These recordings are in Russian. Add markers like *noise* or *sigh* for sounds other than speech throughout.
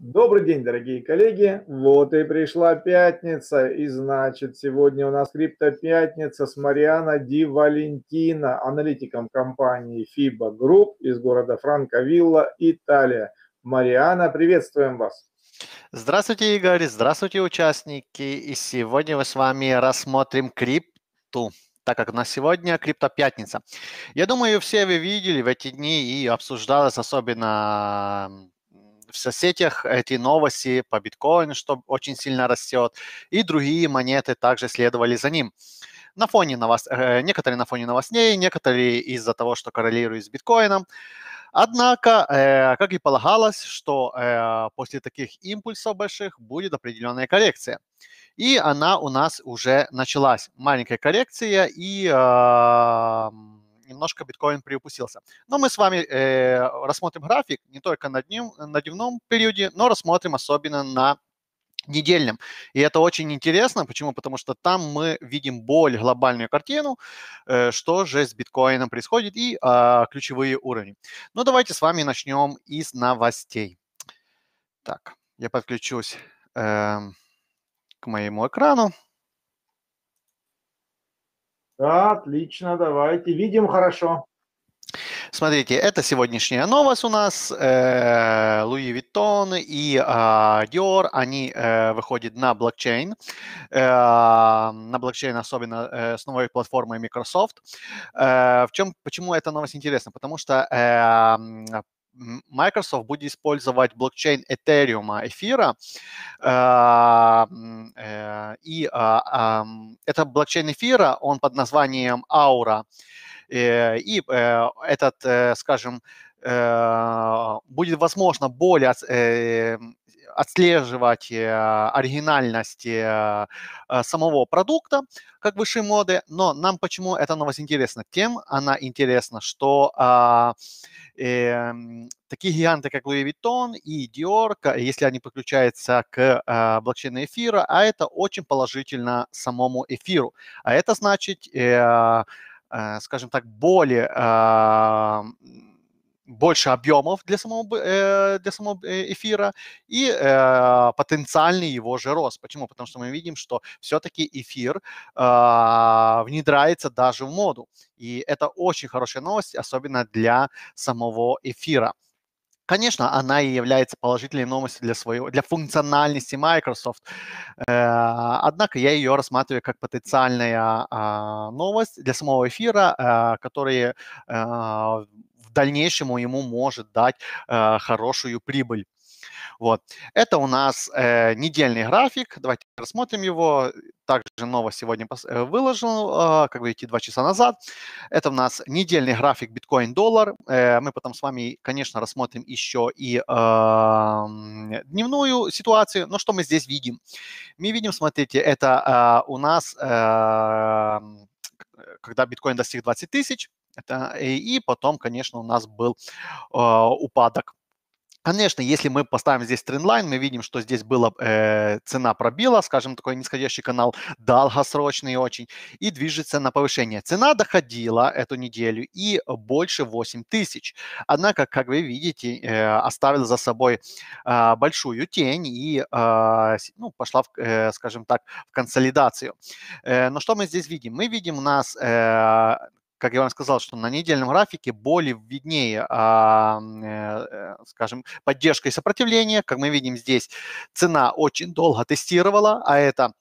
Добрый день, дорогие коллеги. Вот и пришла пятница, и значит, сегодня у нас криптопятница с Мариана Ди Валентина, аналитиком компании FIBA Group из города Франковилла, Италия. Мариана, приветствуем вас. Здравствуйте, Игорь, здравствуйте, участники. И сегодня мы с вами рассмотрим крипту так как на сегодня криптопятница. Я думаю, все вы видели в эти дни и обсуждалось особенно в соцсетях эти новости по биткоину, что очень сильно растет, и другие монеты также следовали за ним. На фоне новос... Э, некоторые на фоне новостей, некоторые из-за того, что коррелируют с биткоином. Однако, э, как и полагалось, что э, после таких импульсов больших будет определенная коррекция. И она у нас уже началась. Маленькая коррекция и... Э, немножко биткоин приупустился. Но мы с вами э, рассмотрим график не только на, днем, э, на дневном периоде, но рассмотрим особенно на недельным. И это очень интересно. Почему? Потому что там мы видим более глобальную картину, э, что же с биткоином происходит и а, ключевые уровни. Но ну, давайте с вами начнем из новостей. Так, я подключусь э, к моему экрану. Да, отлично, давайте. Видим хорошо. Смотрите, это сегодняшняя новость у нас. Э, Луи Виттон и Dior, а, они э, выходят на блокчейн, э, на блокчейн особенно с новой платформой Microsoft. В чем, почему эта новость интересна? Потому что Microsoft будет использовать блокчейн Ethereum, эфира, а, э, и а, этот блокчейн эфира, он под названием Aura, э, и э, этот, скажем, будет возможно более отслеживать э, оригинальность э, э, самого продукта, как высшей моды. Но нам почему эта новость интересна? Тем она интересна, что э, такие гиганты, как Louis Vuitton и Dior, если они подключаются к э, блокчейну эфира, а это очень положительно самому эфиру. А это значит, э, э, скажем так, более... Э, больше объемов для самого, э, для самого э, эфира и э, потенциальный его же рост. Почему? Потому что мы видим, что все-таки эфир э, внедряется даже в моду. И это очень хорошая новость, особенно для самого эфира. Конечно, она и является положительной новостью для, своего, для функциональности Microsoft. Э, однако я ее рассматриваю как потенциальная а, новость для самого эфира, э, который в дальнейшем ему может дать э, хорошую прибыль. Вот. Это у нас э, недельный график. Давайте рассмотрим его. Также новость сегодня э, выложил, э, как видите, два часа назад. Это у нас недельный график биткоин-доллар. Э, мы потом с вами, конечно, рассмотрим еще и э, дневную ситуацию. Но что мы здесь видим? Мы видим, смотрите, это э, у нас, эм, э, когда биткоин достиг 20 тысяч, это, э, и потом, конечно, у нас был а, упадок Конечно, если мы поставим здесь трендлайн, мы видим, что здесь была э, цена пробила, скажем, такой нисходящий канал, долгосрочный очень, и движется на повышение. Цена доходила эту неделю и больше 8 тысяч. Однако, как вы видите, э, оставил за собой э, большую тень и э, ну, пошла, в, э, скажем так, в консолидацию. Э, но что мы здесь видим? Мы видим у нас э, как я вам сказал, что на недельном графике более виднее, а, э, э, скажем, поддержка и сопротивление. Как мы видим здесь, цена очень долго тестировала, а это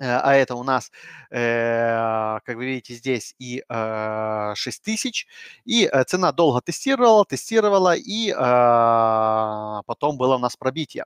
Э, а это у нас, э, как вы видите, здесь и 6000, э, и цена долго тестировала, тестировала, и а, потом было у нас пробитие.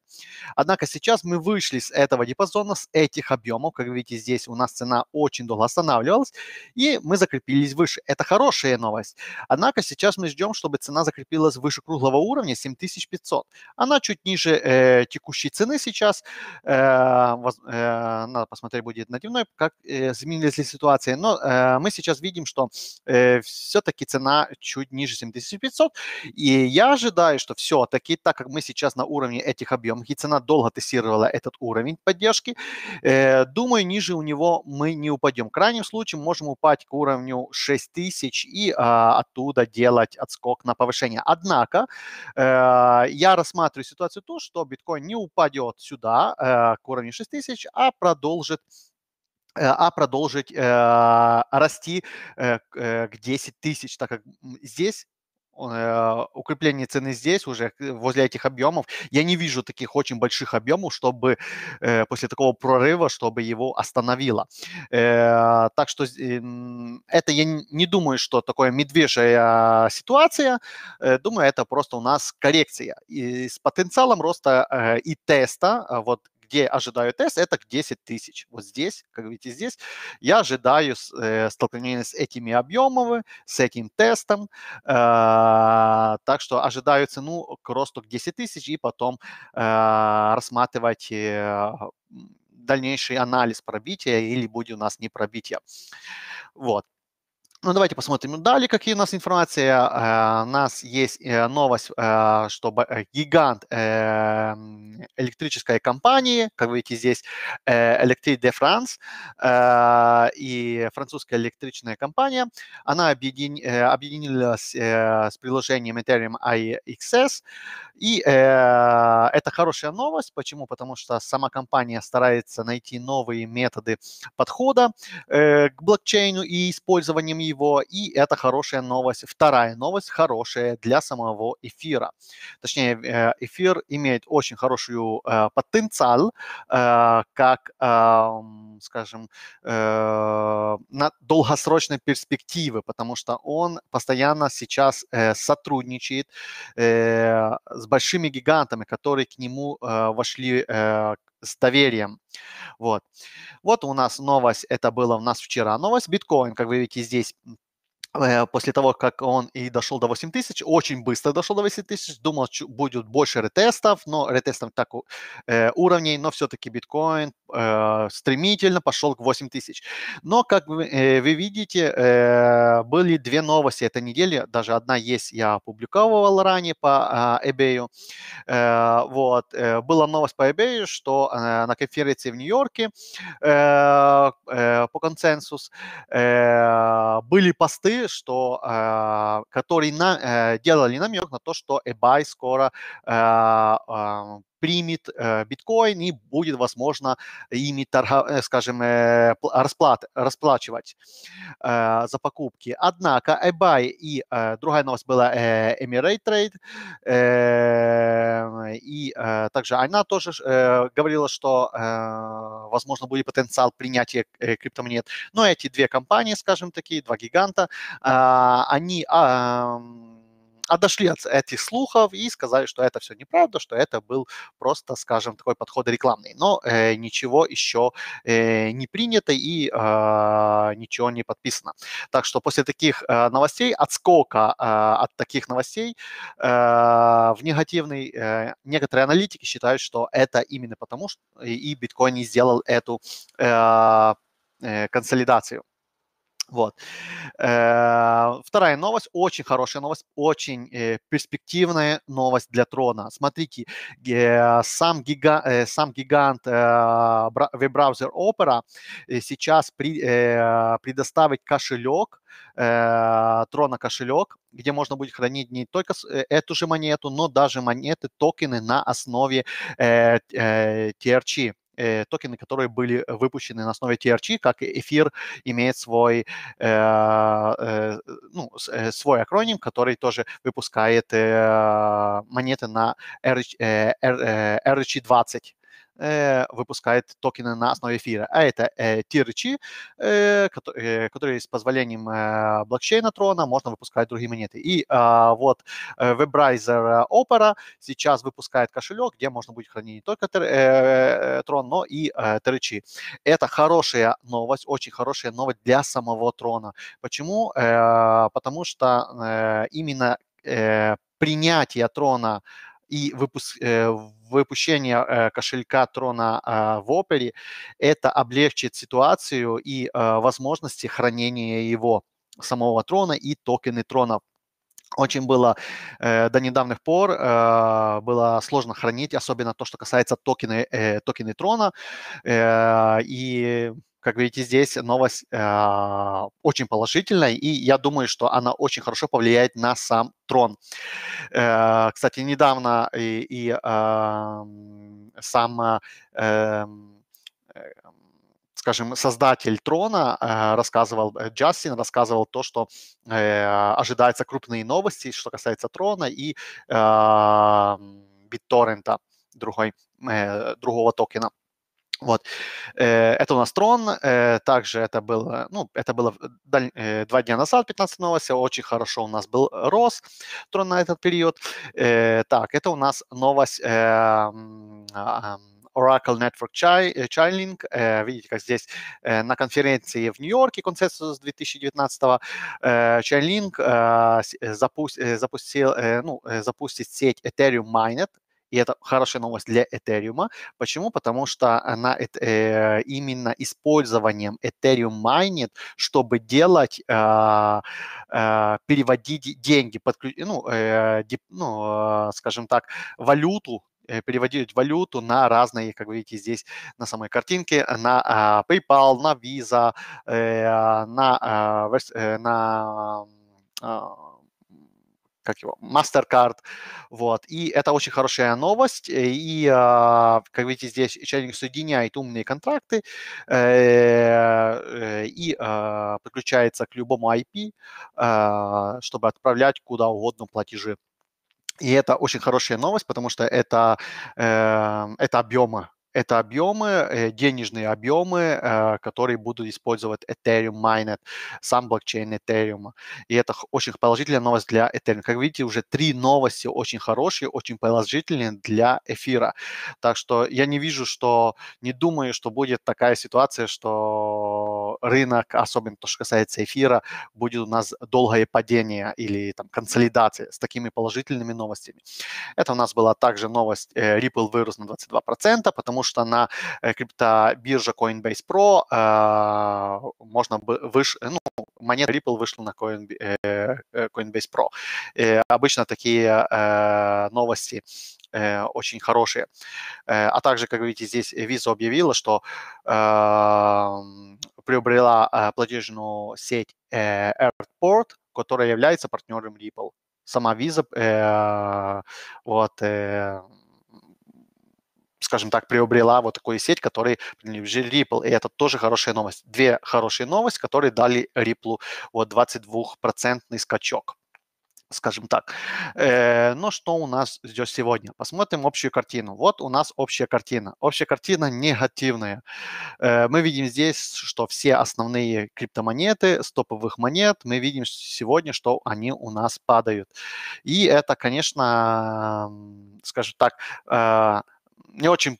Однако сейчас мы вышли с этого диапазона, с этих объемов, как вы видите, здесь у нас цена очень долго останавливалась, и мы закрепились выше. Это хорошая новость. Однако сейчас мы ждем, чтобы цена закрепилась выше круглого уровня 7500. Она чуть ниже текущей цены сейчас, надо посмотреть, теперь будет нативной, как э, изменились ли ситуации. Но э, мы сейчас видим, что э, все-таки цена чуть ниже 7500. И я ожидаю, что все-таки, так как мы сейчас на уровне этих объемов, и цена долго тестировала этот уровень поддержки, э, думаю, ниже у него мы не упадем. В крайнем случае можем упасть к уровню 6000 и э, оттуда делать отскок на повышение. Однако э, я рассматриваю ситуацию ту, что биткоин не упадет сюда, э, к уровню 6000, а продолжит Э, а продолжить э, расти э, к 10 э, тысяч, так как здесь э, укрепление цены здесь уже возле этих объемов. Я не вижу таких очень больших объемов, чтобы э, после такого прорыва, чтобы его остановило. Э, так что э, это я не думаю, что такое медвежья ситуация. Думаю, это просто у нас коррекция и с потенциалом роста и теста вот где ожидаю тест, это 10 тысяч. Вот здесь, как видите, здесь я ожидаю э, столкновения с этими объемами, с этим тестом. Э, так что ожидаю цену к росту к 10 тысяч и потом э, рассматривать э, дальнейший анализ пробития или будет у нас не пробитие. Вот. Ну, давайте посмотрим далее, какие у нас информация. Э, у нас есть э, новость, э, что э, гигант электрической компании, как вы видите здесь, Electric de France и французская электричная компания, она объединилась с приложением Ethereum IXS. И это хорошая новость. Почему? Потому что сама компания старается найти новые методы подхода к блокчейну и использованием его, и это хорошая новость. Вторая новость хорошая для самого эфира. Точнее, э, эфир имеет очень хорошую э, потенциал, э, как, э, скажем, на долгосрочной перспективы, потому что он постоянно сейчас э, сотрудничает э, с большими гигантами, которые к нему вошли с доверием. Вот. Вот у нас новость, это было у нас вчера новость. Биткоин, как вы видите, здесь Э, после того, как он и дошел до 8 тысяч, очень быстро дошел до 8 тысяч, думал, будет больше ретестов, но ретестов так э, уровней, но все-таки биткоин э, стремительно пошел к 8 тысяч. Но, как вы, вы видите, были две новости этой недели, даже одна есть, я опубликовывал ранее по э, eBay. вот, была новость по eBay, что на конференции в Нью-Йорке по консенсус были посты, что, э, которые на, э, делали намек на то, что eBay скоро э, э примет э, биткоин и будет возможно ими, э, скажем, э, расплат... расплачивать за покупки. Однако eBay и другая новость была Emirate Trade, эм, и также она тоже говорила, что возможно будет потенциал принятия криптомонет. Но эти две компании, скажем такие, два гиганта, они отошли от этих слухов и сказали, что это все неправда, что это был просто, скажем, такой подход рекламный. Но э, ничего еще э, не принято и э, ничего не подписано. Так что после таких э, новостей, отскока э, от таких новостей э, в негативный, э, некоторые аналитики считают, что это именно потому, что и биткоин сделал эту э, э консолидацию. Вот. Э, вторая новость, очень хорошая новость, очень э, перспективная новость для трона. Смотрите, сам, гига, э, сам гигант веб-браузер Opera сейчас предоставит кошелек, трона кошелек, где можно будет хранить не только эту же монету, но даже монеты, токены на основе TRC, Э, токены, которые были выпущены на основе TRC, как эфир имеет свой, э, э, ну, э, свой акроним, который тоже выпускает э, монеты на RC, э, RC20 э, выпускает токены на основе эфира. А это э, TRC, э, э, который, э, с позволением э, блокчейна Трона можно выпускать другие монеты. И э, вот э, WebRiser э, Opera сейчас выпускает кошелек, где можно будет хранить не только тер, э, но и э, TRC. Это хорошая новость, очень хорошая новость для самого Трона. Почему? Э, потому что э, именно э, принятие трона э, и выпуск, э, выпущение э, кошелька трона а, в опере, это облегчит ситуацию и а, возможности хранения его самого трона и токены трона очень было э, до недавних пор э, было сложно хранить, особенно то, что касается токены, э, токены трона. Э, и как видите, здесь новость э, очень положительная, и я думаю, что она очень хорошо повлияет на сам трон. Э, кстати, недавно и, и э, сам, а, эм, э, скажем, создатель трона э, рассказывал, э, Джастин рассказывал то, что э, ожидаются крупные новости, что касается трона и э, BitTorrent, другой, э, другого токена. Вот. Э, это у нас Трон. Э, также это было, ну, это было э, два дня назад, 15 новости. Очень хорошо у нас был рост Трон на этот период. Так, это у нас новость эм, а, Oracle Network Childlink. Видите, как здесь на конференции в Нью-Йорке консенсус 2019-го Childlink запу... запустил, ну, запустит сеть Ethereum Mainnet. И это хорошая новость для Ethereum. Почему? Потому что она э, именно использованием Ethereum майнит, чтобы делать, э, э, переводить деньги, подключ... ну, э, деп... ну, э, скажем так, валюту э, переводить валюту на разные, как вы видите здесь на самой картинке, на э, PayPal, на Visa, э, на, э, на э, как его, MasterCard. Вот. И это очень хорошая новость. И, а, как видите, здесь чайник соединяет умные контракты э, э, и а, подключается к любому IP, а, чтобы отправлять куда угодно платежи. И это очень хорошая новость, потому что это, э, это объемы это объемы, э, денежные объемы, э, которые будут использовать Ethereum Mainnet, сам блокчейн Ethereum. И это очень положительная новость для Ethereum. Как видите, уже три новости очень хорошие, очень положительные для эфира. Так что я не вижу, что, не думаю, что будет такая ситуация, что рынок, особенно то, что касается эфира, будет у нас долгое падение или там консолидация с такими положительными новостями. Это у нас была также новость, э, Ripple вырос на 22%, потому что на э, криптобирже Coinbase Pro э, можно бы выше, э, ну, монета Ripple вышла на Coinbase Pro. И обычно такие э, новости очень хорошие. а также, как видите, здесь Visa объявила, что приобрела э, платежную сеть э, Airport, которая является партнером Ripple. Сама Visa, э, вот, скажем так, приобрела вот такую сеть, которой принадлежит Ripple. И это тоже хорошая новость. Две хорошие новости, которые дали Ripple вот 22-процентный скачок скажем так. Э, но что у нас здесь сегодня? Посмотрим общую картину. Вот у нас общая картина. Общая картина негативная. Э, мы видим здесь, что все основные криптомонеты, стоповых монет, мы видим сегодня, что они у нас падают. И это, конечно, скажем так, э, не очень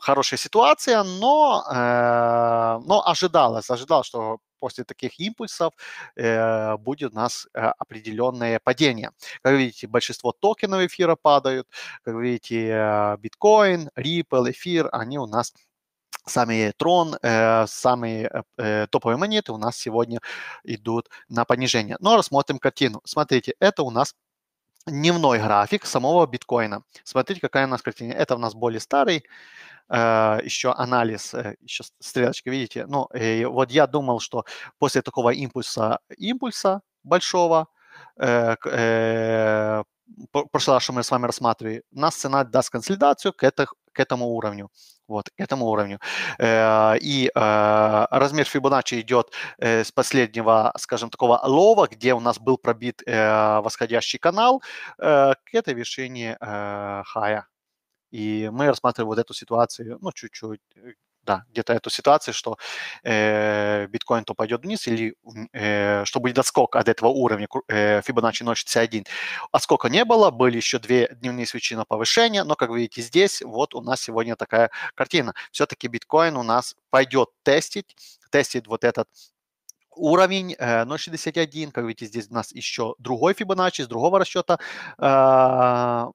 хорошая ситуация, но, э, но ожидалось, ожидалось, что после таких импульсов э, будет у нас э, определенное падение. Как видите, большинство токенов эфира падают. Как видите, э, биткоин, Ripple, эфир, они у нас сами трон, э, самые э, э, топовые монеты у нас сегодня идут на понижение. Но рассмотрим картину. Смотрите, это у нас дневной график самого биткоина. Смотрите, какая у нас картина. Это у нас более старый Э, еще анализ, э, еще стрелочка, видите? Ну, вот я думал, что после такого импульса, импульса большого, э, прошлый что мы с вами рассматривали, нас цена даст консолидацию к, это, к этому уровню. Вот, к этому уровню. И размер Fibonacci идет с последнего, скажем, такого лова, где у нас был пробит восходящий канал, к этой вершине хая. И мы рассматриваем вот эту ситуацию, ну, чуть-чуть, э, да, где-то эту ситуацию, что э, биткоин то пойдет вниз, или э, что будет отскок от этого уровня э, Fibonacci 0.61. Отскока не было, были еще две дневные свечи на повышение, но, как видите, здесь вот у нас сегодня такая картина. Все-таки биткоин у нас пойдет тестить, тестит вот этот уровень 0.61, э, как видите, здесь у нас еще другой Fibonacci, с другого расчета э,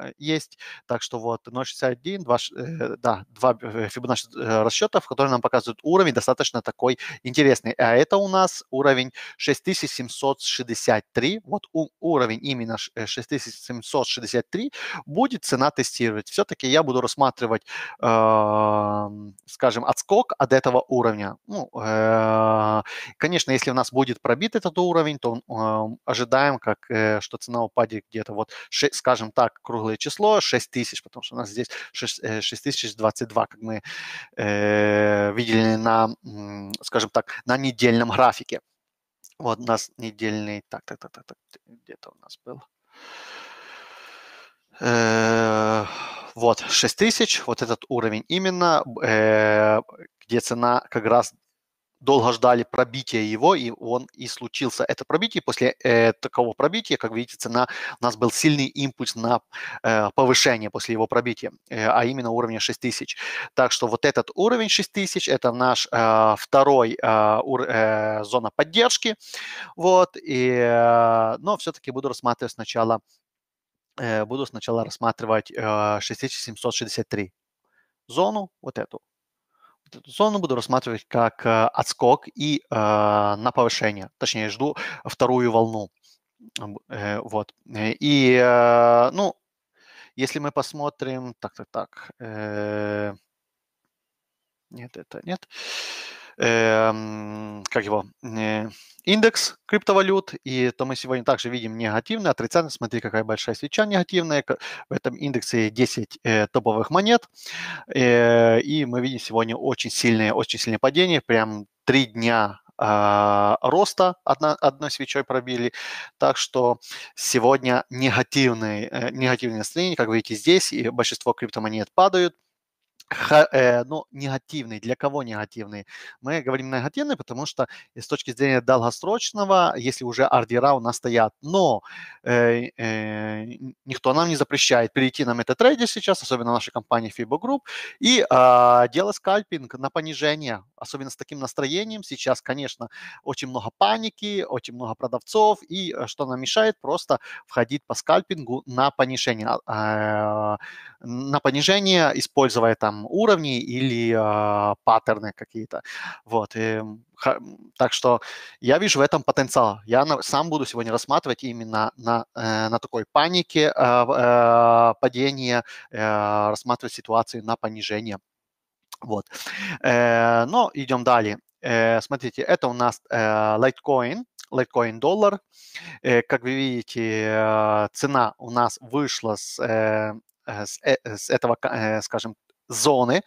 Э, есть. Так что вот 0.61, 2, э, да, два э, Fibonacci расчетов, которые нам показывают уровень достаточно такой интересный. А это у нас уровень 6763. Вот у, уровень именно 6763 будет цена тестировать. Все-таки я буду рассматривать, э, скажем, отскок от этого уровня. Ну, э, конечно, если у нас будет пробит этот уровень, то э, ожидаем, как, э, что цена упадет где-то вот, 6, скажем так, круглый круглое число, 6 тысяч, потому что у нас здесь 6022, э, как мы э, видели на, скажем так, на недельном графике. Вот у нас недельный, так, так, так, так, так где-то у нас был. Э, вот, тысяч вот этот уровень именно, э, где цена как раз долго ждали пробития его, и он и случился это пробитие. После э, такого пробития, как видите, цена у нас был сильный импульс на э, повышение после его пробития, э, а именно уровня 6000. Так что вот этот уровень 6000 – это наш э, второй э, ур, э, зона поддержки. Вот, и, э, но все-таки буду рассматривать сначала э, буду сначала рассматривать э, 6763 зону, вот эту. Зону буду рассматривать как э, отскок и э, на повышение. Точнее, жду вторую волну. Э, вот. И, ну, если мы посмотрим... Так, так, так. Нет, это нет э, как его, э, индекс криптовалют, и то мы сегодня также видим негативный, отрицательный. Смотри, какая большая свеча негативная. В этом индексе 10 э, топовых монет, э, и мы видим сегодня очень сильное, очень сильное падение, прям три дня а, роста одна, одной свечой пробили. Так что сегодня негативные, э, негативные настроения, как видите здесь, и большинство криптомонет падают. Э, ну, негативный. Для кого негативный? Мы говорим негативный, потому что э, с точки зрения долгосрочного, если уже ордера у нас стоят, но э, э, никто нам не запрещает перейти на MetaTrader сейчас, особенно нашей компании FIBO Group, и э, а, делать скальпинг на понижение, особенно с таким настроением. Сейчас, конечно, очень много паники, очень много продавцов, и э, что нам мешает, просто входить по скальпингу на понижение, э, на понижение, используя там уровни или э, паттерны какие-то. Вот. И, х, так что я вижу в этом потенциал. Я на, сам буду сегодня рассматривать именно на, э, на такой панике а, э, э, падения, э, рассматривать ситуации на понижение. Вот. Э, но идем далее. Э, смотрите, это у нас э, Litecoin. Litecoin доллар. Э, как вы видите, э, цена у нас вышла с э, с, с этого, скажем, зоны.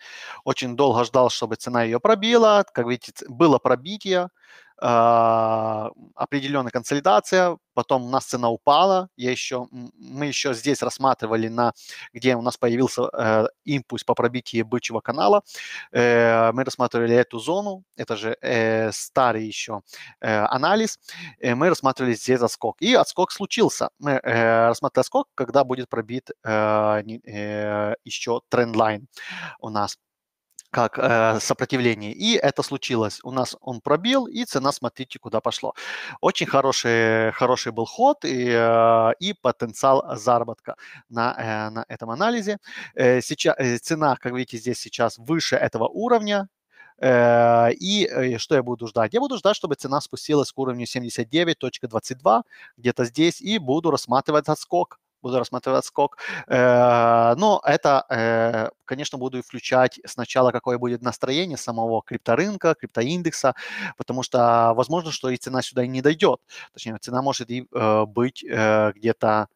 Очень долго ждал, чтобы цена ее пробила. Как видите, было пробитие. А, определенная консолидация, потом у нас цена упала, я еще, мы еще здесь рассматривали, на, где у нас появился э, импульс по пробитию бычьего канала, э, мы рассматривали эту зону, это же э, старый еще э, анализ, э, мы рассматривали здесь отскок, и отскок случился, мы э, рассматривали отскок, когда будет пробит э, э, еще тренд-лайн у нас как э, сопротивление. И это случилось. У нас он пробил, и цена, смотрите, куда пошло. Очень хороший, хороший был ход и, э, и потенциал заработка на, э, на этом анализе. Э, сейчас, э, цена, как видите, здесь сейчас выше этого уровня. Э, и э, что я буду ждать? Я буду ждать, чтобы цена спустилась к уровню 79.22, где-то здесь, и буду рассматривать отскок буду рассматривать скок. Э, но это, э, конечно, буду включать сначала, какое будет настроение самого крипторынка, криптоиндекса, потому что возможно, что и цена сюда не дойдет. Точнее, цена может и э, быть где-то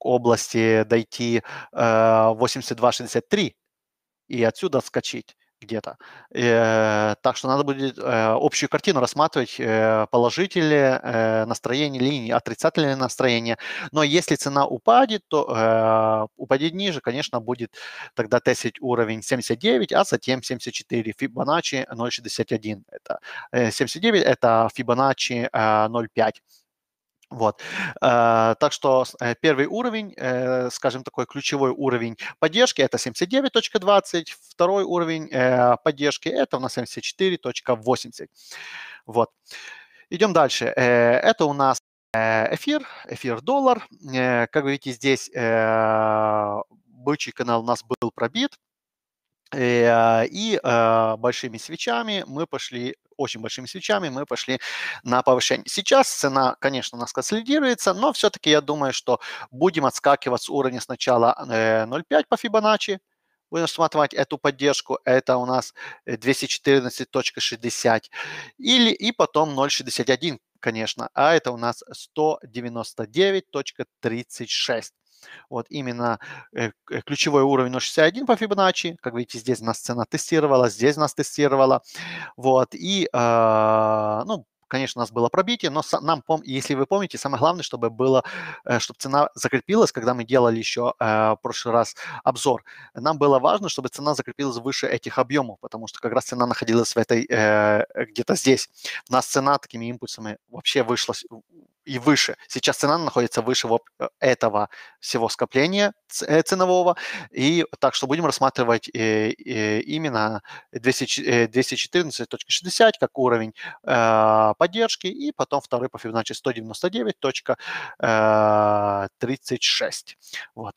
области дойти 82-63 и отсюда вскочить где-то. Э, так что надо будет э, общую картину рассматривать, э, положители, э, настроение линии, отрицательное настроение. Но если цена упадет, то э, упадет ниже, конечно, будет тогда тестить уровень 79, а затем 74, Fibonacci 0,61. Это, э, 79 – это Fibonacci э, 0,5. Вот. Э, так что э, первый уровень, э, скажем такой ключевой уровень поддержки, это 79.20, второй уровень поддержки, это у нас 74.80. Вот. Идем дальше. Это у нас эфир, эфир доллар. Как вы видите, здесь бычий канал у нас был пробит. Э, а, и а, большими свечами мы пошли, очень большими свечами мы пошли на повышение. Сейчас цена, конечно, у нас консолидируется, но все-таки я думаю, что будем отскакивать с уровня сначала 0,5 э, по Fibonacci, будем рассматривать эту поддержку, это у нас 214.60, э, или и потом 0.61, конечно, а это у нас 199.36. Вот именно э, э, ключевой уровень 0.61 по Fibonacci. Как видите, здесь нас цена тестировала, здесь нас тестировала. Вот. И, а, ну, конечно, у нас было пробитие, но нам, если вы помните, самое главное, чтобы было, э, чтобы цена закрепилась, когда мы делали еще в прошлый раз обзор, нам было важно, чтобы цена закрепилась выше этих объемов, потому что как раз цена находилась в этой, где-то здесь. У нас цена такими импульсами вообще вышла, и выше. Сейчас цена находится выше вот э, этого всего скопления э, ценового, и так что будем рассматривать э, именно 214.60 как уровень поддержки, и потом второй по Fibonacci 199.36. Вот.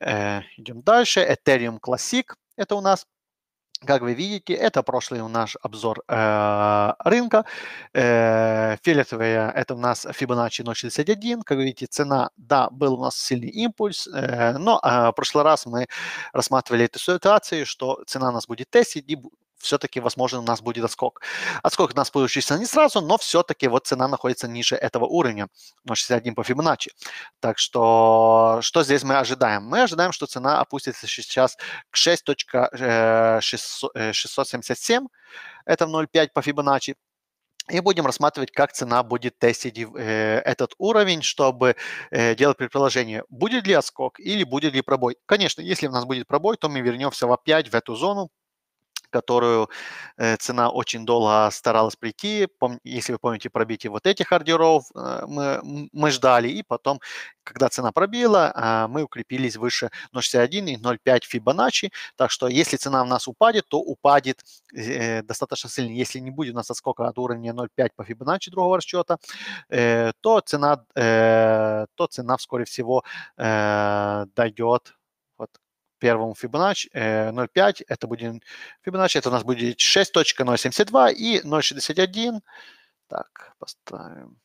Идем дальше. Ethereum Classic – это у нас как вы видите, это прошлый у нас обзор э, рынка. Э, фиолетовая – это у нас Fibonacci 0.61. Как вы видите, цена, да, был у нас сильный импульс, э, но э, в прошлый раз мы рассматривали эту ситуацию, что цена у нас будет тестить, и все-таки, возможно, у нас будет отскок. Отскок у нас получится не сразу, но все-таки вот цена находится ниже этого уровня, 0,61 ну, по Fibonacci. Так что что здесь мы ожидаем? Мы ожидаем, что цена опустится сейчас к 6.677, э, э, это 0,5 по Fibonacci. И будем рассматривать, как цена будет тестить э, этот уровень, чтобы э, делать предположение, будет ли отскок или будет ли пробой. Конечно, если у нас будет пробой, то мы вернемся опять в эту зону, которую э, цена очень долго старалась прийти. Если вы помните пробитие вот этих ордеров, э, мы, мы ждали, и потом, когда цена пробила, а, мы укрепились выше 0,61 и 0,5 Fibonacci. Так что если цена у нас упадет, то упадет э, достаточно сильно. Если не будет у нас отскока от уровня 0,5 по Fibonacci другого расчета, то цена, то цена вскоре всего дойдет первому Fibonacci, 0,5, э, это будет Fibonacci, это у нас будет 6.072 и 0,61. Так, поставим.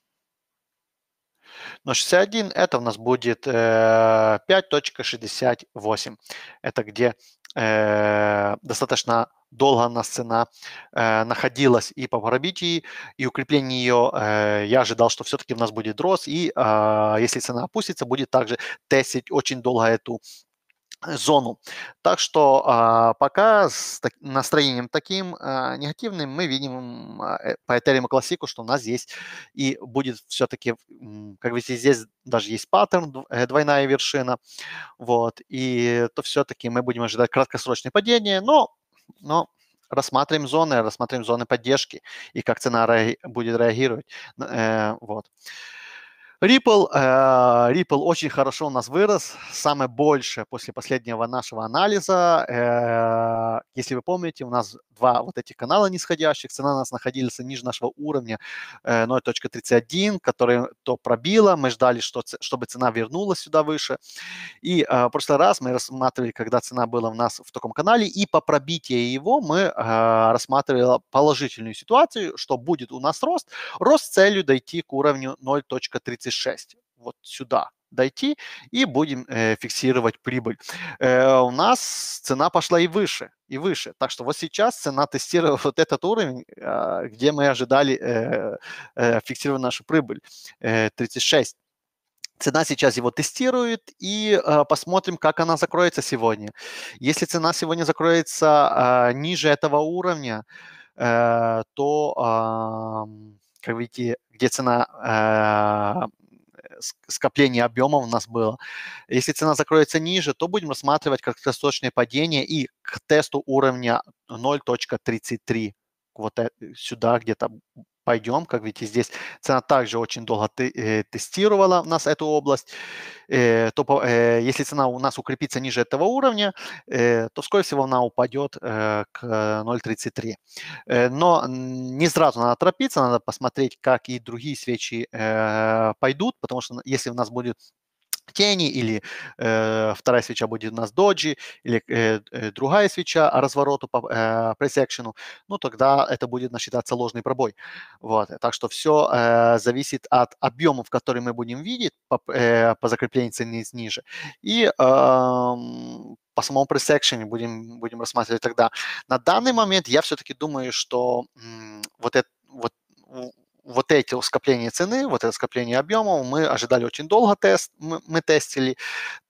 0,61 это у нас будет 5.68. Э, это где э, достаточно долго у нас цена э, находилась и по пробитии, и укреплению ее. Э, я ожидал, что все-таки у нас будет рост, и э, если цена опустится, будет также тестить очень долго эту зону. Так что а, пока с так, настроением таким а, негативным мы видим а, э, по Ethereum классику, что у нас есть и будет все-таки, как видите, здесь даже есть паттерн, э, двойная вершина, вот, и то все-таки мы будем ожидать краткосрочное падение, но, но рассматриваем зоны, рассматриваем зоны поддержки и как цена будет реагировать, э, вот. Ripple, э, Ripple очень хорошо у нас вырос, самое большее после последнего нашего анализа. Э, если вы помните, у нас два вот этих канала нисходящих, цена у нас находилась ниже нашего уровня 0.31, э, который то пробила, мы ждали, что, чтобы цена вернулась сюда выше. И э, в прошлый раз мы рассматривали, когда цена была у нас в таком канале, и по пробитии его мы э, а, рассматривали положительную ситуацию, что будет у нас рост, рост с целью дойти к уровню 0.36 вот сюда, дойти, и будем э, фиксировать прибыль. Э, у нас цена пошла и выше, и выше. Так что вот сейчас цена тестировала вот этот уровень, э, где мы ожидали э, э, фиксировать нашу прибыль, э, 36. Цена сейчас его тестирует, и э, посмотрим, как она закроется сегодня. Если цена сегодня закроется э, ниже этого уровня, э, то, э, как видите, где цена э, скопление объемов у нас было. Если цена закроется ниже, то будем рассматривать как краткосрочное падение и к тесту уровня 0.33 вот э, сюда где-то пойдем. Как видите, здесь цена также очень долго э, тестировала у нас эту область. Э, то, э, если цена у нас укрепится ниже этого уровня, то, скорее всего, она упадет к 0.33. Но не сразу надо торопиться, надо посмотреть, как и другие свечи пойдут, потому что если у нас будет тени, или э, вторая свеча будет у нас доджи, или э, э другая свеча развороту по э, пресс ну, тогда это будет насчитаться ложный пробой. Вот. Так что все э, зависит от объемов, которые мы будем видеть по, э, по закреплению цены ниже, и э, по самому пресс будем, будем рассматривать тогда. На данный момент я все-таки думаю, что м, вот, это, вот вот эти скопления цены, вот это скопление объемов мы ожидали очень долго тест, мы, мы тестили,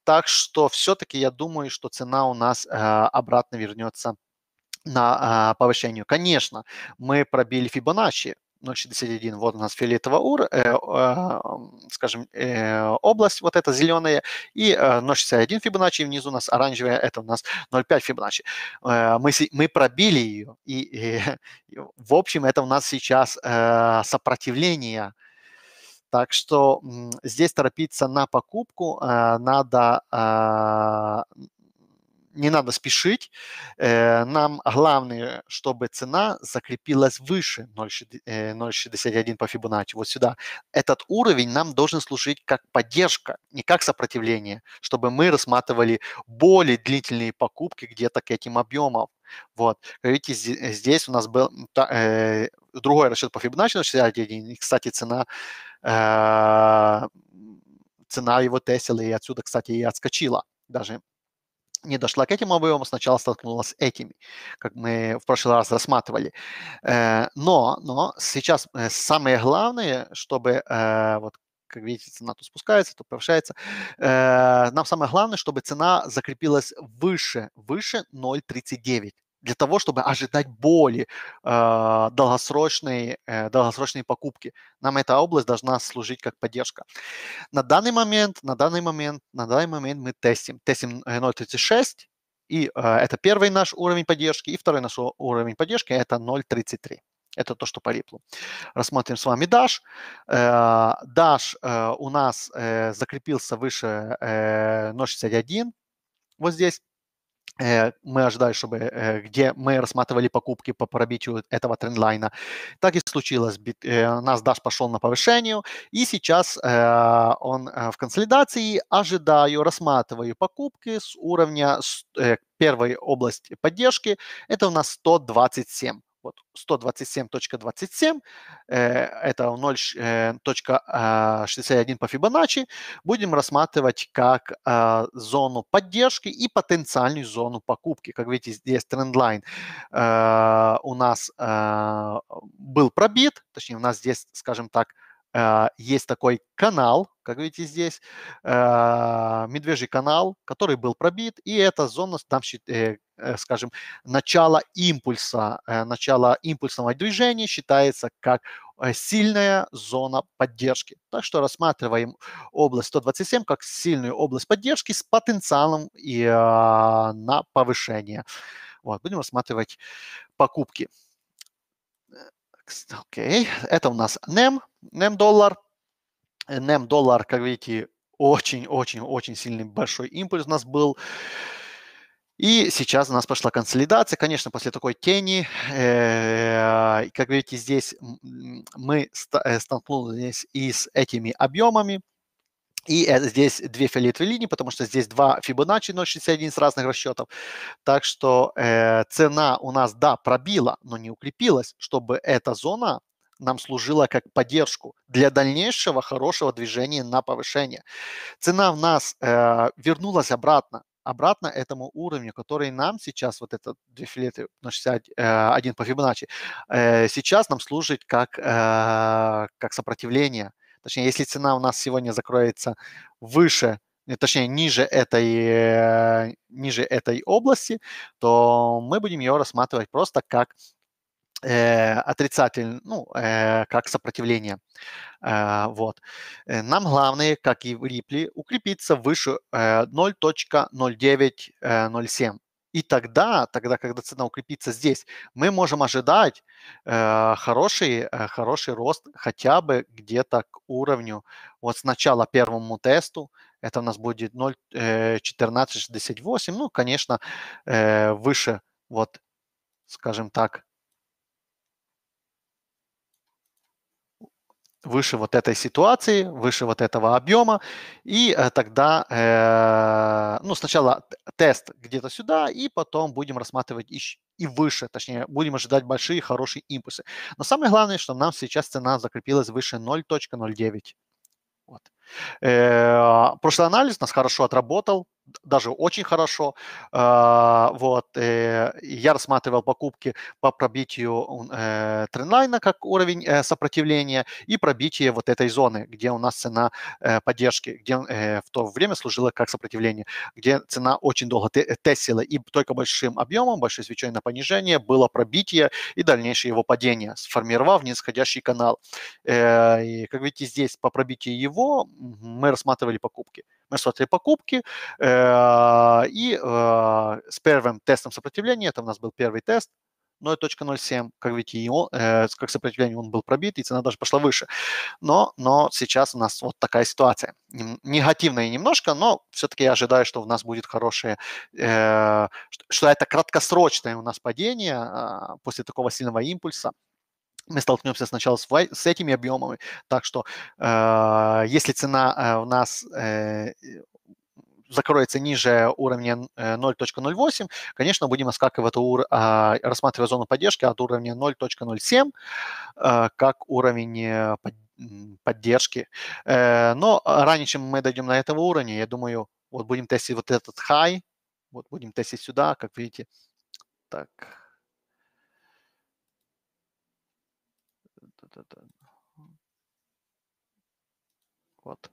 так что все-таки я думаю, что цена у нас э, обратно вернется на э, а, повышение. Конечно, мы пробили Fibonacci, ну, 61, вот у нас фиолетово, э, э, скажем, э, область вот эта зеленая, и э, 0,61 Фибоначчи, и внизу у нас оранжевая, это у нас 0,5 Фибоначчи. Э, мы, мы пробили ее, и, и, э, и в общем это у нас сейчас э, сопротивление, так что здесь торопиться на покупку э, надо, э, не надо спешить. Э, нам главное, чтобы цена закрепилась выше 0,61 э, по Фибоначчи, вот сюда. Этот уровень нам должен служить как поддержка, не как сопротивление, чтобы мы рассматривали более длительные покупки где-то к этим объемам. Вот. Видите, э, здесь у нас был другой расчет по Fibonacci на 61. И, кстати, цена цена его тестила, и отсюда, кстати, и отскочила даже не дошла к этим объемам, сначала столкнулась с этими, как мы в прошлый раз рассматривали. Э, но, но сейчас э, самое главное, чтобы э, вот как видите, цена то спускается, то повышается. Нам самое главное, чтобы цена закрепилась выше, выше 0,39 для того, чтобы ожидать боли э, долгосрочной, э, долгосрочной покупки. Нам эта область должна служить как поддержка. На данный момент, на данный момент, на данный момент мы тестим. Тестим 0.36, э, и э, это первый наш уровень поддержки, и второй наш уровень поддержки – это 0.33. Это то, что полипло. Рассмотрим с вами Dash. Э, Dash э, у нас э, закрепился выше э, 0.61, вот здесь. Э, мы ожидали, чтобы э, где мы рассматривали покупки по пробитию этого трендлайна. Так и случилось. Э, нас Даш пошел на повышение, и сейчас он в консолидации. Ожидаю, рассматриваю покупки с уровня первой области поддержки. Это у нас 127. Вот 127.27, э, это 0.61 э, а, по Фибоначчи. будем рассматривать как а, зону поддержки и потенциальную зону покупки. Как видите, здесь трендлайн э, у нас а, был пробит, точнее у нас здесь, скажем так, Э, есть такой канал, как видите здесь, э, медвежий канал, который был пробит, и эта зона, там, э, скажем, начало импульса, начало импульсного движения считается как сильная зона поддержки. Так что рассматриваем область 127 как сильную область поддержки с потенциалом и, на повышение. Вот, будем рассматривать покупки. Окей, okay. это у нас NEM, NEM доллар. NEM доллар, как видите, очень-очень-очень сильный большой импульс у нас был. И сейчас у нас пошла консолидация, конечно, после такой тени. Э, как видите, здесь мы э, столкнулись и с этими объемами, и э, здесь две фиолетовые линии, потому что здесь два Fibonacci 0,61 с разных расчетов. Так что э, цена у нас, да, пробила, но не укрепилась, чтобы эта зона нам служила как поддержку для дальнейшего хорошего движения на повышение. Цена у нас э, вернулась обратно обратно этому уровню, который нам сейчас, вот этот две филеты на 61 э, по Фибоначчи, э, сейчас нам служит как, как сопротивление – точнее, если цена у нас сегодня закроется выше, э, точнее, ниже этой, э, ниже этой области, то мы будем ее рассматривать просто как э, отрицательный, ну, э, как сопротивление. Э, вот. Э, нам главное, как и в Рипли, укрепиться выше э, 0.0907. И тогда, тогда, когда цена укрепится здесь, мы можем ожидать э, хороший, э, хороший рост хотя бы где-то к уровню. Вот сначала первому тесту, это у нас будет 0,1468, э, ну, конечно, э, выше, вот, скажем так, выше вот этой ситуации, выше вот этого объема, и э, тогда, э, ну, сначала тест где-то сюда, и потом будем рассматривать и, и выше, точнее, будем ожидать большие хорошие импульсы. Но самое главное, что нам сейчас цена закрепилась выше 0.09. Вот. Э, прошлый анализ нас хорошо отработал, даже очень хорошо. А, вот. Э, я рассматривал покупки по пробитию э, тренлайна как уровень э, сопротивления и пробитие вот этой зоны, где у нас цена поддержки, где в то время служила как сопротивление, где цена очень долго тестила и только большим объемом, большой свечой на понижение было пробитие и дальнейшее его падение, сформировав нисходящий канал. И, как видите, здесь по пробитию его мы рассматривали покупки смотрели покупки. Э, и э, с первым тестом сопротивления, это у нас был первый тест, 0.07, как видите, его, э, как сопротивление он был пробит, и цена даже пошла выше. Но, но сейчас у нас вот такая ситуация. Негативная немножко, но все-таки я ожидаю, что у нас будет хорошее, э, что это краткосрочное у нас падение э, после такого сильного импульса мы столкнемся сначала с, с этими объемами. Так что э, если цена э, у нас э, закроется ниже уровня 0.08, э, конечно, будем оскакивать, ур... А, рассматривать зону поддержки от уровня 0.07 э, как уровень э, поддержки. Но раньше, чем мы дойдем на этого уровня, я думаю, вот будем тестить вот этот хай, вот будем тестить сюда, как видите. Так, Вот.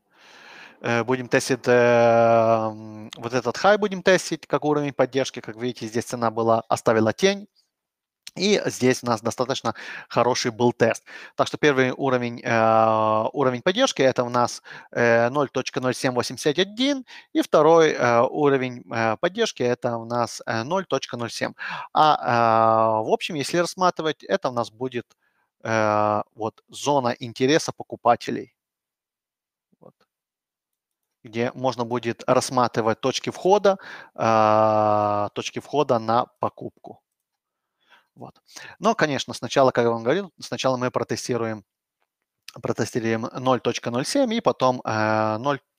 Э, будем тестить, э, вот этот хай будем тестить, как уровень поддержки. Как видите, здесь цена была, оставила тень. И здесь у нас достаточно хороший был тест. Так что первый уровень, э, уровень поддержки это у нас э, 0.0781. И второй э, уровень э, поддержки это у нас 0.07. А э, в общем, если рассматривать, это у нас будет Э, вот зона интереса покупателей, вот, где можно будет рассматривать точки входа, э, точки входа на покупку. Вот. Но, конечно, сначала, как я вам говорил, сначала мы протестируем протестируем 0.07 и потом э, 0.0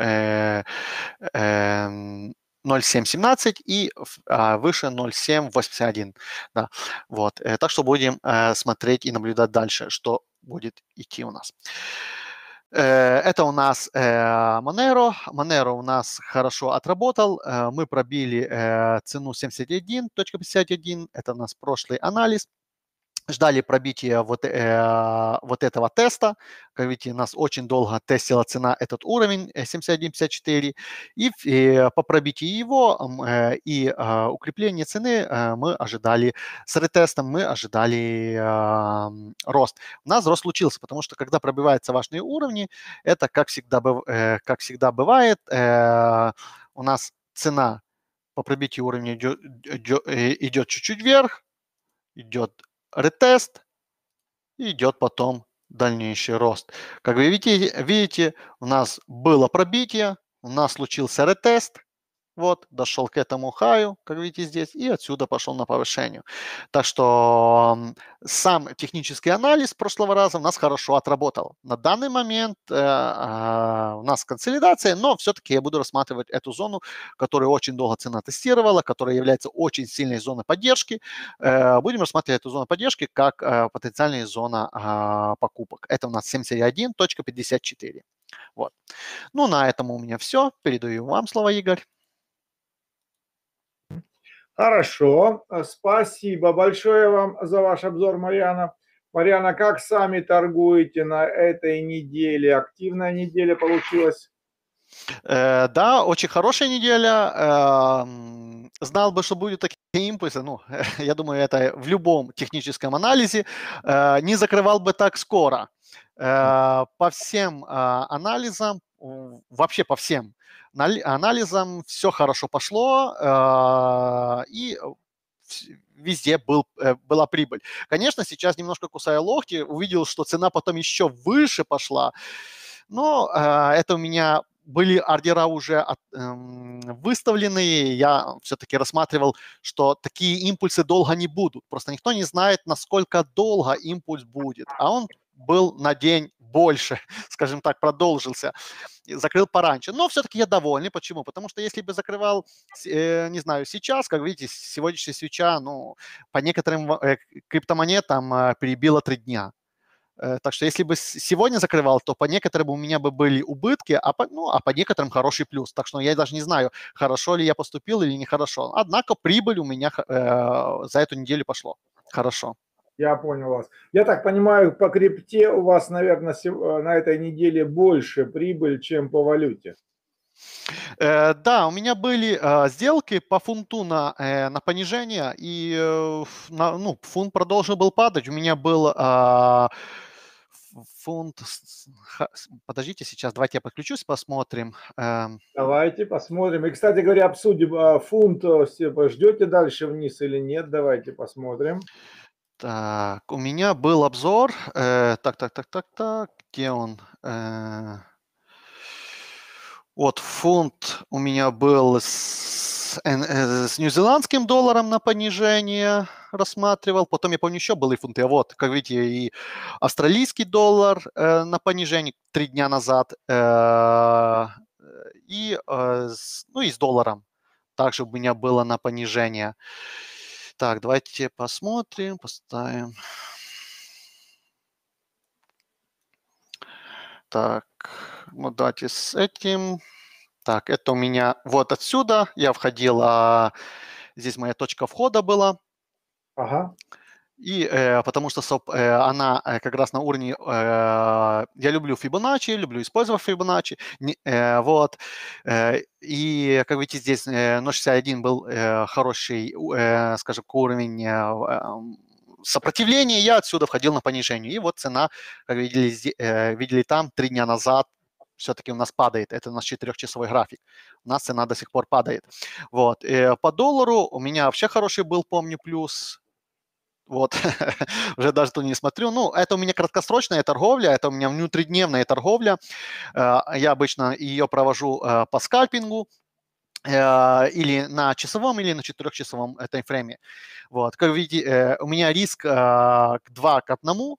э, э, эм, 0,717 и а, выше 0,781. Да. Вот. Э, так что будем э, смотреть и наблюдать дальше, что будет идти у нас. Э, это у нас э, Monero. Monero у нас хорошо отработал. Мы пробили цену 71.51. Это у нас прошлый анализ ждали пробития вот, э, вот этого теста. Как видите, нас очень долго тестила цена этот уровень 71.54. Э, и э, по пробитии его э, и э, а, укреплении цены э, мы ожидали, с ретестом мы ожидали э, рост. У нас рост случился, потому что когда пробиваются важные уровни, это как всегда, э, как всегда бывает, э, у нас цена по пробитию уровня идет идет, идет чуть-чуть вверх, идет ретест, и идет потом дальнейший рост. Как вы видите, видите, у нас было пробитие, у нас случился ретест, вот, дошел к этому хаю, как видите здесь, и отсюда пошел на повышение. Так что сам технический анализ прошлого раза у нас хорошо отработал. На данный момент э, э, у нас консолидация, но все-таки я буду рассматривать эту зону, которую очень долго цена тестировала, которая является очень сильной зоной поддержки. Э, будем рассматривать эту зону поддержки как э, потенциальная зона э, покупок. Это у нас 71.54. Вот. Ну, на этом у меня все. Передаю вам слово, Игорь. Хорошо, э, спасибо большое вам за ваш обзор, Марьяна. Марьяна, как сами торгуете на этой неделе? Активная неделя получилась? Э, да, очень хорошая неделя. Э, знал бы, что будет такие импульсы. Ну, *laughs* я думаю, это в любом техническом анализе. Э, не закрывал бы так скоро. Э, по всем э, анализам, вообще по всем, анализом, все хорошо пошло, а, и везде был, э, была прибыль. Конечно, сейчас немножко кусая локти, увидел, что цена потом еще выше пошла, но а, это у меня были ордера уже от, эм, выставлены, я все-таки рассматривал, что такие импульсы долго не будут. Просто никто не знает, насколько долго импульс будет. А он был на день больше, *laughs* скажем так, продолжился, закрыл пораньше. Но все-таки я довольный. Почему? Потому что если бы закрывал, э, не знаю, сейчас, как видите, сегодняшняя свеча, ну, по некоторым э, криптомонетам э, перебила три дня. Э, так что если бы сегодня закрывал, то по некоторым у меня бы были убытки, а по, ну, а по некоторым хороший плюс. Так что я даже не знаю, хорошо ли я поступил или нехорошо. Однако прибыль у меня э, за эту неделю пошло. Хорошо. Я понял вас. Я так понимаю, по крипте у вас, наверное, э, на этой неделе больше прибыль, чем по валюте. Э, да, у меня были э, сделки по фунту на, на понижение, и на, ну, фунт продолжил был падать. У меня был а, фунт... Подождите сейчас, давайте я подключусь, посмотрим. Эм. Давайте посмотрим. И, кстати говоря, обсудим, а, фунт ждете дальше вниз или нет? Давайте Посмотрим. Так, у меня был обзор. Э, так, так, так, так, так. Где он? Э, вот фунт у меня был с, э, с ньюзеландским долларом на понижение рассматривал. Потом я помню еще были фунты. фунт. вот, как видите, и австралийский доллар э, на понижение три дня назад. Э, и, э, с, ну и с долларом также у меня было на понижение. Так, давайте посмотрим, поставим. Так, ну давайте с этим. Так, это у меня вот отсюда я входил, а здесь моя точка входа была. Ага. И э, потому что соп, э, она э, как раз на уровне, э, я люблю Fibonacci, люблю использовать Fibonacci, не, э, вот, э, и, как видите, здесь э, 0.61 был э, хороший, э, скажем, уровень э, э, сопротивления, я отсюда входил на понижение, и вот цена, как видели, э, видели там, три дня назад, все-таки у нас падает. Это у нас 4 график. У нас цена до сих пор падает. Вот. Э, по доллару у меня вообще хороший был, помню, плюс вот, *laughs* уже даже туда не смотрю. Ну, это у меня краткосрочная торговля, это у меня внутридневная торговля. А, я обычно ее провожу а, по скальпингу, а, или на часовом, или на четырехчасовом э, таймфрейме. Вот. Как видите, э, у меня риск 2 к 1,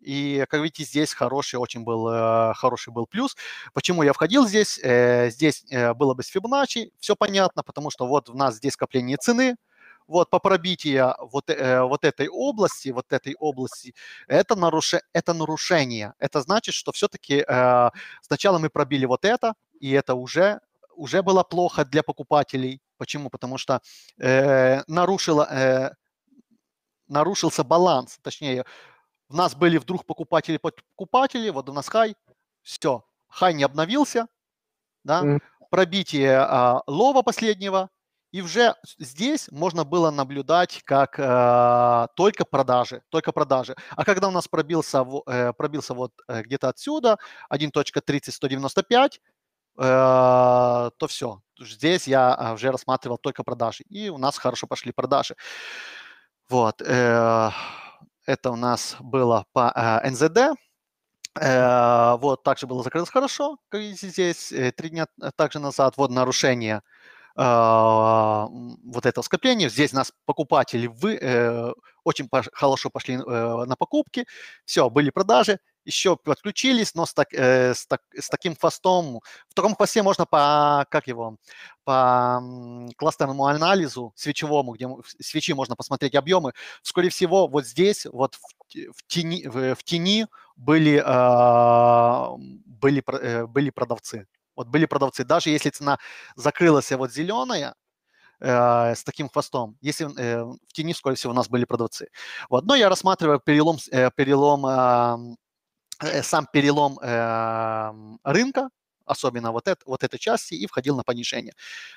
и, как видите, здесь хороший очень был, э, хороший был плюс. Почему я входил здесь? Здесь было бы с Fibonacci, все понятно, потому что вот у нас здесь скопление цены – вот по пробитию вот, э, вот этой области, вот этой области, это, наруше, это нарушение. Это значит, что все-таки э, сначала мы пробили вот это, и это уже уже было плохо для покупателей. Почему? Потому что э, нарушило, э, нарушился баланс, точнее, у нас были вдруг покупатели покупатели, вот у нас хай, все, хай не обновился, да, пробитие э, лова последнего, и уже здесь можно было наблюдать как э, только продажи, только продажи. А когда у нас пробился, э, пробился вот э, где-то отсюда 1.30-195, э, то все. Здесь я а, уже рассматривал только продажи. И у нас хорошо пошли продажи. Вот. Э, это у нас было по э, НЗД. Э, вот, также было закрыто хорошо, как и здесь, э, три дня э, также назад. Вот нарушение – а, вот это скопление. Здесь нас покупатели вы, э, очень пош, хорошо пошли э, на покупки. Все, были продажи, еще подключились, но с, так, э, с, так, с таким хвостом. В таком хвосте можно по, как его, по кластерному анализу свечевому, где свечи можно посмотреть объемы. Вскоре всего вот здесь, вот в, в, тени, в, в тени были, э, были, э, были продавцы. Вот были продавцы, даже если цена закрылась вот зеленая, э, с таким хвостом, если э, в тени, скорее всего, у нас были продавцы. Вот. Но я рассматриваю перелом, э, перелом э, сам перелом э, рынка, особенно вот, это, вот этой части, и входил на понижение.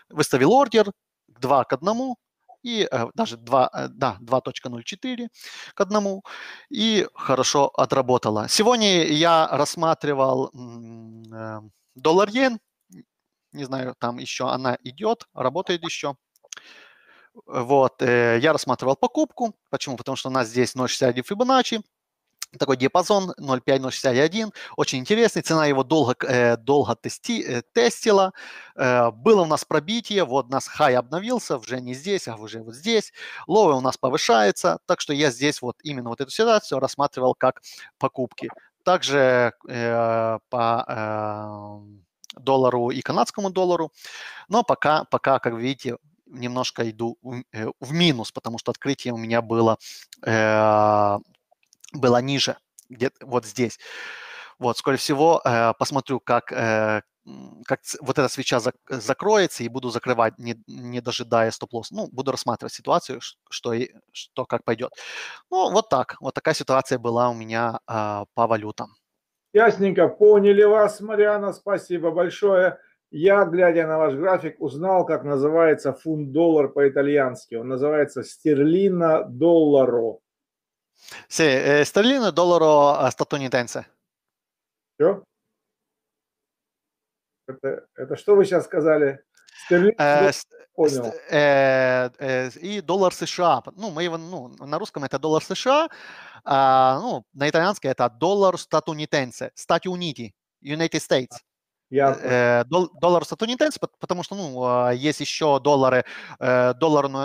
Выставил ордер 2 к 1, и э, даже 2, э, да, 2.04 к 1, и хорошо отработала. Сегодня я рассматривал... Э, доллар йен, не знаю, там еще она идет, работает еще. Вот, э, я рассматривал покупку. Почему? Потому что у нас здесь 0.61 Fibonacci, такой диапазон 0.5-0.61, очень интересный, цена его долго, э, долго тести, э, тестила, э, было у нас пробитие, вот у нас хай обновился, уже не здесь, а уже вот здесь, ловы у нас повышается, так что я здесь вот именно вот эту ситуацию рассматривал как покупки также э, по э, доллару и канадскому доллару. Но пока, пока, как видите, немножко иду в, э, в минус, потому что открытие у меня было, э, было ниже, где вот здесь. Вот, скорее всего, э, посмотрю, как, э, как вот эта свеча э, закроется и буду закрывать, не, не дожидая стоп-лосс. Ну, буду рассматривать ситуацию, что, что как пойдет. Ну, вот так. Вот такая ситуация была у меня э, по валютам. Ясненько, поняли вас, Мариана, спасибо большое. Я, глядя на ваш график, узнал, как называется фунт-доллар по-итальянски. Он называется стерлина-долларо. Sì, э, стерлина-долларо а, статунитенце. Все? Это, это что вы сейчас сказали? Э, э, э, и доллар США. Ну, мы его, ну, на русском это доллар США, а, ну, на итальянском это доллар статунитенсе, стати унити, United States. Я... доллар статунитенс, потому что ну, а, есть еще доллары, доллар ну,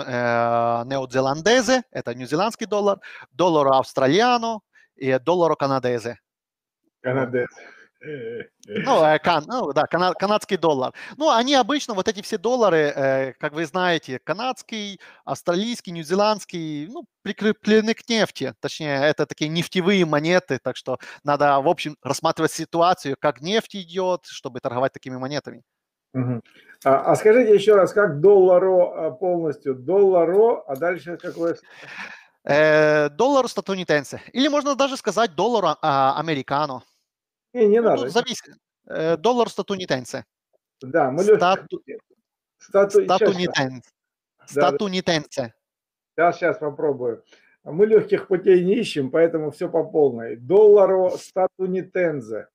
неозеландезе, это нью-зеландский доллар, доллар австралиано и доллар канадезе. Канадезе. Ну, э, кан, ну да, канад, канадский доллар. Ну, они обычно, вот эти все доллары, э, как вы знаете, канадский, австралийский, нью-зеландский, ну, прикреплены к нефти. Точнее, это такие нефтевые монеты, так что надо, в общем, рассматривать ситуацию, как нефть идет, чтобы торговать такими монетами. Угу. А, а скажите еще раз, как долларо а, полностью? Долларо, а дальше какое? Э, доллар статунитенсе. Или можно даже сказать доллар а, американо. Не, не ну, ну надо. Зависит. Э, доллар Да, Стату... Стату... Статунитенце. Статунитенце. Да, сейчас попробую. Мы легких путей не ищем, поэтому все по полной. Долларо статунитензе.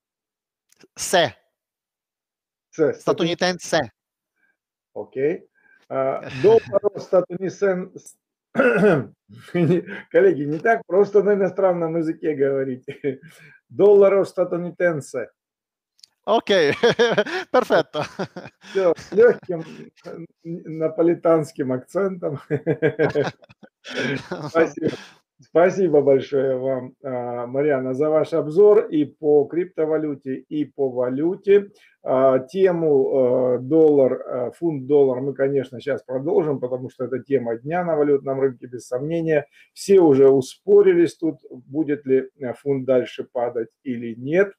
Се. Се. Статунитенце. Окей. А, Доллару статунисен... *clears throat* Коллеги, не так просто на иностранном языке говорить. *laughs* Долларов статонитенсе. Окей, *laughs* перфекто. Все, с легким наполитанским акцентом. *laughs* Спасибо. Спасибо большое вам, а, Марьяна, за ваш обзор и по криптовалюте, и по валюте. А, тему а, доллар, фунт-доллар мы, конечно, сейчас продолжим, потому что это тема дня на валютном рынке, без сомнения. Все уже успорились тут, будет ли э, фунт дальше падать или нет.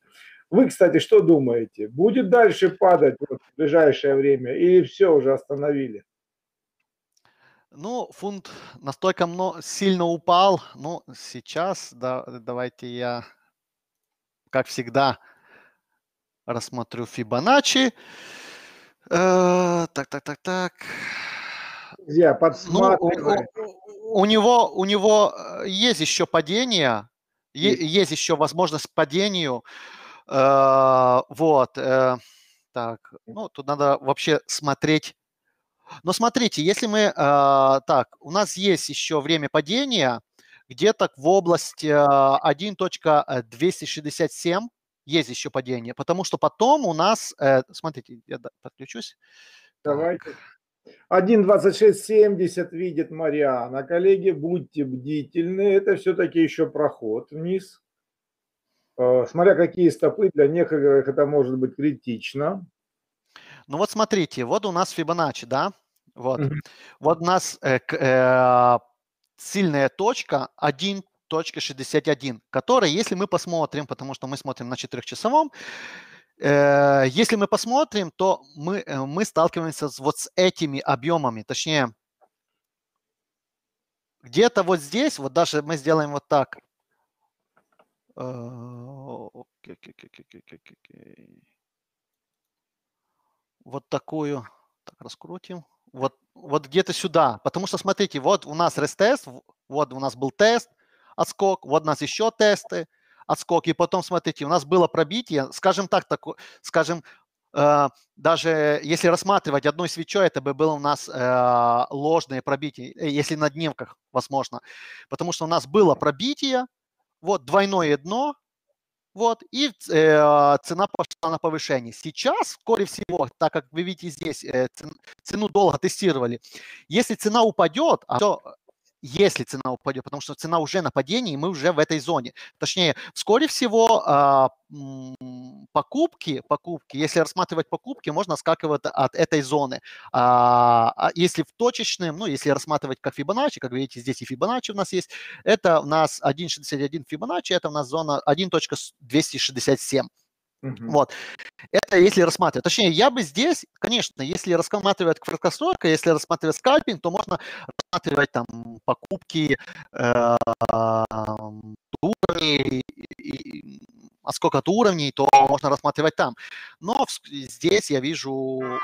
Вы, кстати, что думаете? Будет дальше падать вот, в ближайшее время или все уже остановили? Ну, фунт настолько много, сильно упал. но ну, сейчас да, давайте я, как всегда, рассмотрю Фибоначчи. Э, так, так, так, так. Я подсматриваю. Ну, у, у, него, у него э, есть еще падение, есть, есть еще возможность падению. Э, вот. Э, так, ну, тут надо вообще смотреть но смотрите, если мы... А, так, у нас есть еще время падения где-то в области 1.267 а, есть еще падение, потому что потом у нас... Э, смотрите, я подключусь. Давайте. 1.2670 видит Мариана. Коллеги, будьте бдительны. Это все-таки еще проход вниз. Э, смотря какие стопы, для некоторых это может быть критично. Ну вот смотрите, вот у нас Фибоначчи, да? Вот, mm-hmm. вот у нас э, э, сильная точка 1.61, которая, если мы посмотрим, потому что мы смотрим на 4-часовом, э, если мы посмотрим, то мы, э, мы сталкиваемся с, вот с этими объемами, точнее, где-то вот здесь, вот даже мы сделаем вот так. Э, окей, окей, окей, окей, окей, окей вот такую, так раскрутим, вот, вот где-то сюда. Потому что, смотрите, вот у нас рестест, вот у нас был тест, отскок, вот у нас еще тесты, отскок. И потом, смотрите, у нас было пробитие, скажем так, так, скажем, э, даже если рассматривать одной свечой, это бы было у нас э, ложное пробитие, э, если на дневках, возможно. Потому что у нас было пробитие, вот двойное дно, вот, и э, цена пошла на повышение. Сейчас, вскоре всего, так как вы видите здесь, э, цену долго тестировали, если цена упадет, а все если цена упадет, потому что цена уже на падении, и мы уже в этой зоне. Точнее, вскоре всего а, покупки, покупки, если рассматривать покупки, можно скакивать от этой зоны. А, а если в точечном, ну, если рассматривать как Fibonacci, как видите, здесь и Fibonacci у нас есть, это у нас 1.61 Fibonacci, это у нас зона 1.267. Угу. Вот. Это если рассматривать. Точнее, я бы здесь, конечно, если рассматривать краткосрочно, а если рассматривать скальпинг, то можно рассматривать там покупки э, уровней, а сколько уровней, то можно рассматривать там. Но в, здесь я вижу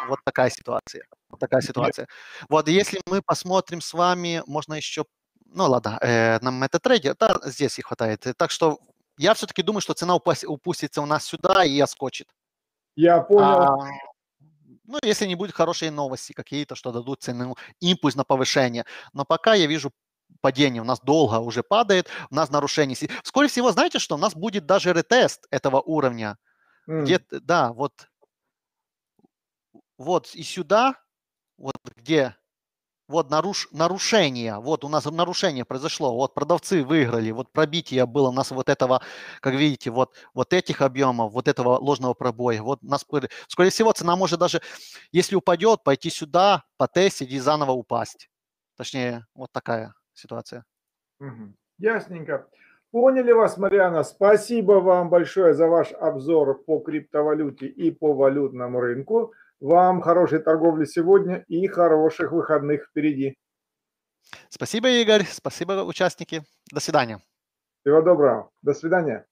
вот такая ситуация. Вот такая ситуация. Вот если мы посмотрим с вами, можно еще ну ладно, э, нам это трейдер, да, здесь и хватает. Так что я все-таки думаю, что цена упасть, упустится у нас сюда и отскочит. Я понял. А, ну, если не будет хорошие новости какие-то, что дадут цену, импульс на повышение. Но пока я вижу падение, у нас долго уже падает, у нас нарушение. Вскоре всего, знаете что, у нас будет даже ретест этого уровня. Mm. Где, да, вот, вот и сюда, вот где вот наруш, нарушение, вот у нас нарушение произошло, вот продавцы выиграли, вот пробитие было у нас вот этого, как видите, вот, вот этих объемов, вот этого ложного пробоя, вот нас, скорее всего, цена может даже, если упадет, пойти сюда, потестить и заново упасть. Точнее, вот такая ситуация. Угу. Ясненько. Поняли вас, Мариана. Спасибо вам большое за ваш обзор по криптовалюте и по валютному рынку. Вам хорошей торговли сегодня и хороших выходных впереди. Спасибо, Игорь. Спасибо, участники. До свидания. Всего доброго. До свидания.